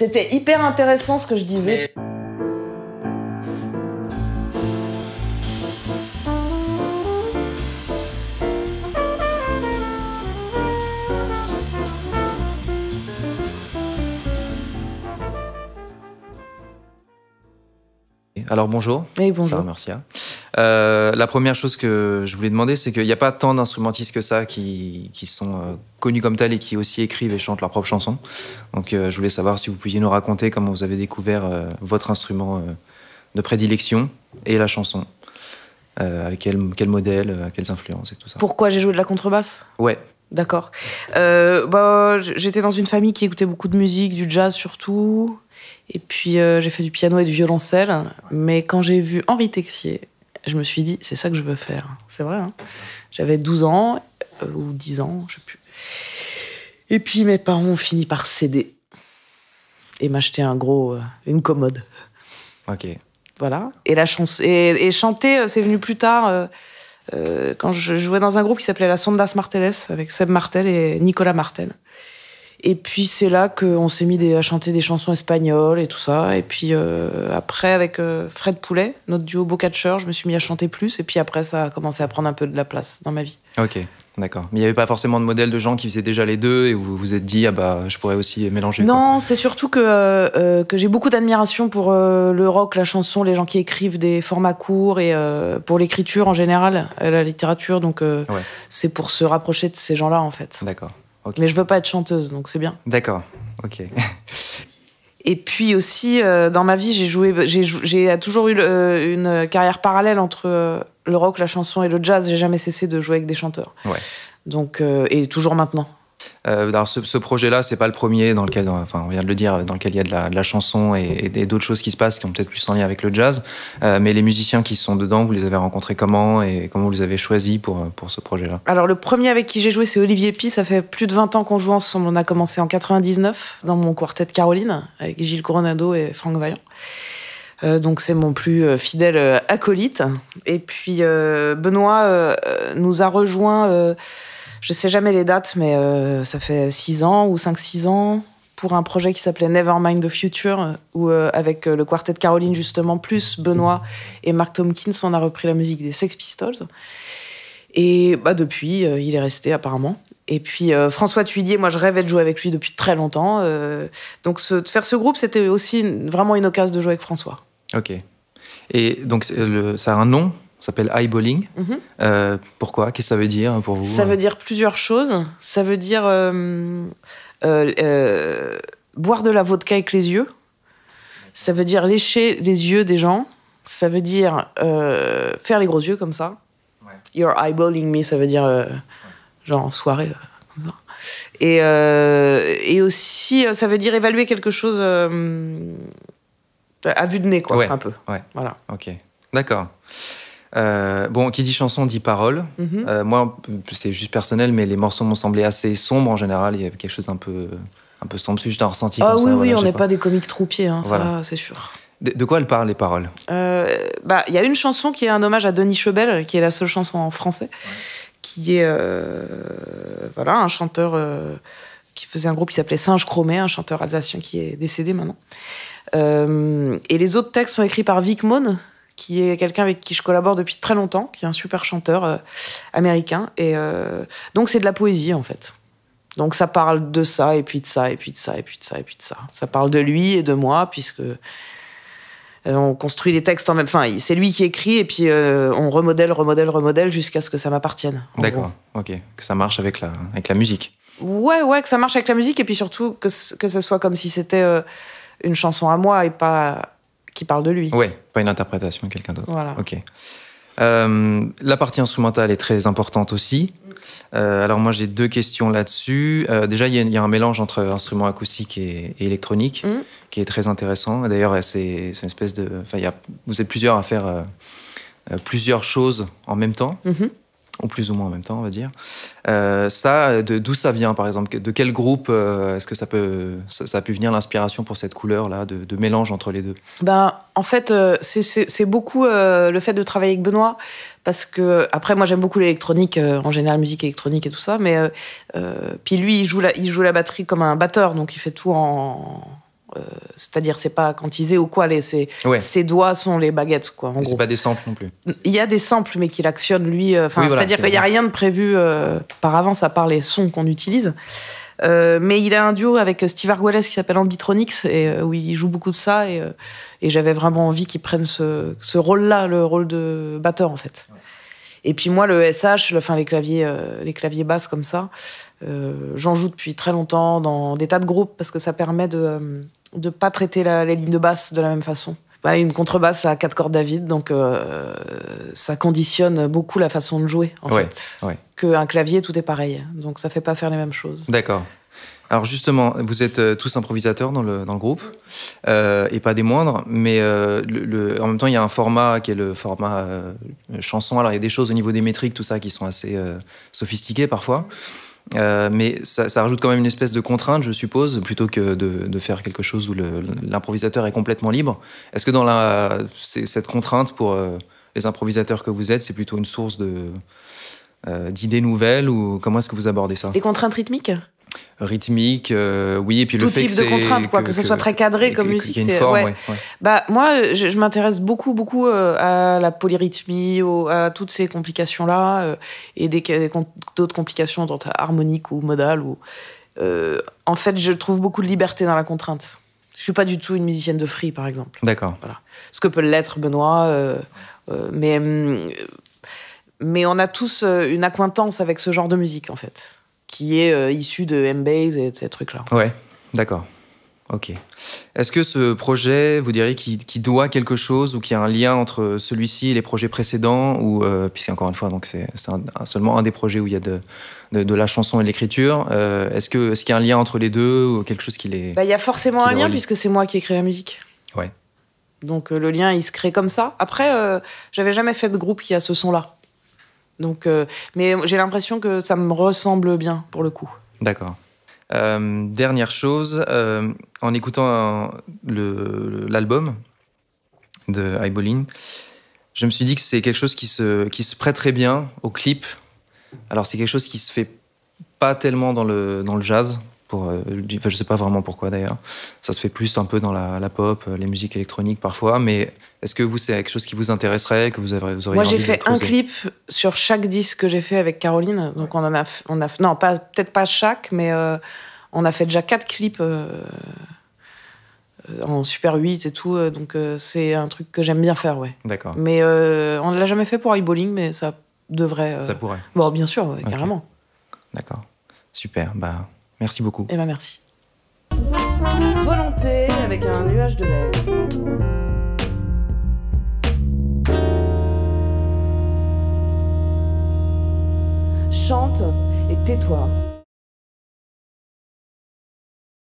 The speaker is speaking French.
C'était hyper intéressant ce que je disais. Alors bonjour. Et bonjour. Sarah hein. euh, la première chose que je voulais demander, c'est qu'il n'y a pas tant d'instrumentistes que ça qui, sont euh, connus comme tels et qui aussi écrivent et chantent leurs propres chansons. Donc euh, je voulais savoir si vous pouviez nous raconter comment vous avez découvert votre instrument de prédilection et la chanson. avec quel, quel modèle, quelles influences et tout ça. Pourquoi j'ai joué de la contrebasse Ouais. D'accord. Bah, j'étais dans une famille qui écoutait beaucoup de musique, du jazz surtout. Et puis euh, j'ai fait du piano et du violoncelle. Mais quand j'ai vu Henri Texier, je me suis dit, c'est ça que je veux faire. C'est vrai. Hein J'avais 12 ans euh, ou 10 ans, je sais plus. Et puis mes parents ont fini par céder et m'acheter un gros, euh, une commode. Ok. Voilà. Et la chance et, chanter, c'est venu plus tard. quand je jouais dans un groupe qui s'appelait La Sondas Marteles, avec Seb Martel et Nicolas Martel. Et puis c'est là qu'on s'est mis à chanter des chansons espagnoles et tout ça. Et puis euh, après, avec euh, Fred Poulet, notre duo Bocatcher, je me suis mis à chanter plus. Et puis après, ça a commencé à prendre un peu de la place dans ma vie. Ok, d'accord. Mais il n'y avait pas forcément de modèle de gens qui faisaient déjà les deux et vous vous êtes dit, ah bah, je pourrais aussi mélanger. Non, c'est surtout que, euh, que j'ai beaucoup d'admiration pour le rock, la chanson, les gens qui écrivent des formats courts et pour l'écriture en général, la littérature. Donc c'est pour se rapprocher de ces gens-là en fait. D'accord. Mais je veux pas être chanteuse, donc c'est bien. D'accord, ok. Et puis aussi, euh, dans ma vie, j'ai joué, j'ai toujours eu euh, une carrière parallèle entre euh, le rock, la chanson et le jazz. J'ai jamais cessé de jouer avec des chanteurs. Ouais. Donc, et toujours maintenant. Euh, alors ce, projet-là, c'est pas le premier dans lequel, enfin on vient de le dire, dans lequel il y a de la, chanson et, d'autres choses qui se passent qui ont peut-être plus en lien avec le jazz. Euh, mais les musiciens qui sont dedans, vous les avez rencontrés comment et comment vous les avez choisis pour, pour ce projet-là Alors le premier avec qui j'ai joué, c'est Olivier Pi. Ça fait plus de 20 ans qu'on joue ensemble. On a commencé en 99 dans mon quartet Caroline avec Gilles Coronado et Franck Vaillant. Euh, donc c'est mon plus fidèle acolyte. Et puis Benoît nous a rejoint je sais jamais les dates, mais euh, ça fait 6 ans ou 5-6 ans pour un projet qui s'appelait Nevermind the Future, euh, où euh, avec le quartet de Caroline justement, plus Benoît et Mark Tompkins, on a repris la musique des Sex Pistols. Et bah depuis, il est resté apparemment. Et puis François Tuidier, moi je rêvais de jouer avec lui depuis très longtemps. donc de faire ce groupe, c'était aussi vraiment une occasion de jouer avec François. Ok. Et donc ça a un nom ça s'appelle eyeballing. Mhm. Euh, pourquoi Qu'est-ce que ça veut dire pour vous Ça veut hein? dire plusieurs choses. Ça veut dire euh, euh, boire de la vodka avec les yeux. Ça veut dire lécher les yeux des gens. Ça veut dire faire les gros yeux comme ça. Ouais. You're eyeballing me, ça veut dire genre en soirée, comme ça. Et, et, aussi, ça veut dire évaluer quelque chose à vue de nez, quoi, un peu. Voilà. Ok, d'accord. Euh, bon, qui dit chanson dit parole. Mhm. Euh, moi, c'est juste personnel, mais les morceaux m'ont semblé assez sombres en général. Il y avait quelque chose d'un peu, un peu sombre, juste un ressenti. Ah oui, oui, on n'est pas. des comiques troupiers, hein, ça, c'est sûr. De, quoi elle parle, les paroles euh, bah, Il y a une chanson qui est un hommage à Denis Chebel, qui est la seule chanson en français, qui est voilà, un chanteur qui faisait un groupe qui s'appelait Singe Chromé, un chanteur alsacien qui est décédé maintenant. et les autres textes sont écrits par Vic Mone, qui est quelqu'un avec qui je collabore depuis très longtemps, qui est un super chanteur euh, américain. Et euh, donc c'est de la poésie en fait. Donc ça parle de ça et puis de ça et puis de ça et puis de ça et puis de ça. Ça parle de lui et de moi puisque euh, on construit les textes en même. Enfin, c'est lui qui écrit et puis on remodèle, remodèle, remodèle jusqu'à ce que ça m'appartienne. D'accord, ok. Que ça marche avec la, avec la musique. Ouais, ouais, que ça marche avec la musique et puis surtout que, que ce soit comme si c'était une chanson à moi et pas qui parle de lui. Oui, pas une interprétation quelqu'un d'autre. Voilà. Ok. Euh, la partie instrumentale est très importante aussi. Euh, alors moi j'ai deux questions là-dessus. Euh, déjà il y, a un mélange entre instruments acoustiques et, électronique électroniques mm. qui est très intéressant. D'ailleurs c'est une espèce de, enfin vous êtes plusieurs à faire plusieurs choses en même temps. Mm-hmm ou plus ou moins en même temps, on va dire. Euh, ça, d'où ça vient, par exemple De quel groupe euh, est-ce que ça peut, ça, a pu venir l'inspiration pour cette couleur-là, de, mélange entre les deux Ben, en fait, euh, c'est beaucoup le fait de travailler avec Benoît, parce que après, moi, j'aime beaucoup l'électronique, en général, musique électronique et tout ça, mais puis lui, il joue la, il joue la batterie comme un batteur, donc il fait tout en euh, c'est-à-dire c'est pas quantisé ou quoi les ses, doigts sont les baguettes quoi c'est pas des samples non plus il y a des samples mais qu'il actionne lui euh, c'est-à-dire qu'il n'y a rien de prévu euh, par avance à part les sons qu'on utilise mais il a un duo avec Steve Arguelles qui s'appelle Ambitronics et où il joue beaucoup de ça et, et j'avais vraiment envie qu'il prenne ce, ce rôle-là, le rôle de batteur en fait. Et puis moi, le SH, enfin les claviers, les claviers basses comme ça, j'en joue depuis très longtemps dans des tas de groupes parce que ça permet de, de pas traiter les lignes de basse de la même façon. Bah, une contrebasse à quatre cordes David, donc euh, ça conditionne beaucoup la façon de jouer, en fait. Qu'un clavier, tout est pareil. Donc ça fait pas faire les mêmes choses. D'accord. Alors justement, vous êtes euh, tous improvisateurs dans le, groupe, euh, et pas des moindres, mais en même temps, il y a un format qui est le format chanson. Alors il y a des choses au niveau des métriques, tout ça, qui sont assez sophistiquées parfois. Euh, mais ça, rajoute quand même une espèce de contrainte, je suppose, plutôt que de, faire quelque chose où l'improvisateur est complètement libre. Est-ce que dans cette contrainte pour euh, les improvisateurs que vous êtes, c'est plutôt une source euh, d'idées nouvelles ou comment est-ce que vous abordez ça Les contraintes rythmiques rythmique, euh, oui, et puis le fait type de contrainte, quoi, que, ce soit très cadré comme musique. c'est. Bah moi, je, m'intéresse beaucoup, beaucoup euh, à la polyrythmie, à toutes ces complications là, euh, et des, d'autres complications ta harmonique ou modale Ou en fait, je trouve beaucoup de liberté dans la contrainte. Je suis pas du tout une musicienne de free, par exemple. D'accord. Voilà. Ce que peut l'être Benoît, mais mais on a tous une acquaintance avec ce genre de musique, en fait qui est euh, issu de Base et de ces trucs-là. Ouais, d'accord. Ok. Est-ce que ce projet, vous diriez, qui, doit quelque chose ou qui a un lien entre celui-ci et les projets précédents ou euh, encore une fois donc c'est, seulement un des projets où il y a de, de, la chanson et de l'écriture. Euh, est-ce que ce qu'il y a un lien entre les deux ou quelque chose qui les bah, il y a forcément un lien puisque c'est moi qui écris la musique. Ouais. Donc le lien il se crée comme ça. Après j'avais jamais fait de groupe qui a ce son là. Donc, euh, mais j'ai l'impression que ça me ressemble bien pour le coup. D'accord. Euh, dernière chose, euh, en écoutant l'album de Ibolin, je me suis dit que c'est quelque chose qui se, qui prête très bien au clip. Alors c'est quelque chose qui se fait pas tellement dans le jazz, pour, ne euh, je sais pas vraiment pourquoi d'ailleurs. Ça se fait plus un peu dans la, pop, euh, les musiques électroniques parfois, mais est-ce que vous, c'est quelque chose qui vous intéresserait, que vous, auriez Moi, j'ai fait un clip sur chaque disque que j'ai fait avec Caroline. Donc, on en a, on a non, pas, peut-être pas chaque, mais euh, on a fait déjà quatre clips en Super 8 et tout. donc, c'est un truc que j'aime bien faire, ouais. D'accord. Mais on ne l'a jamais fait pour e mais ça devrait. ça pourrait. Bon, bien sûr, carrément. D'accord. Super. Bah. Merci beaucoup. Eh ben merci. Volonté avec un nuage de Chante et tais-toi.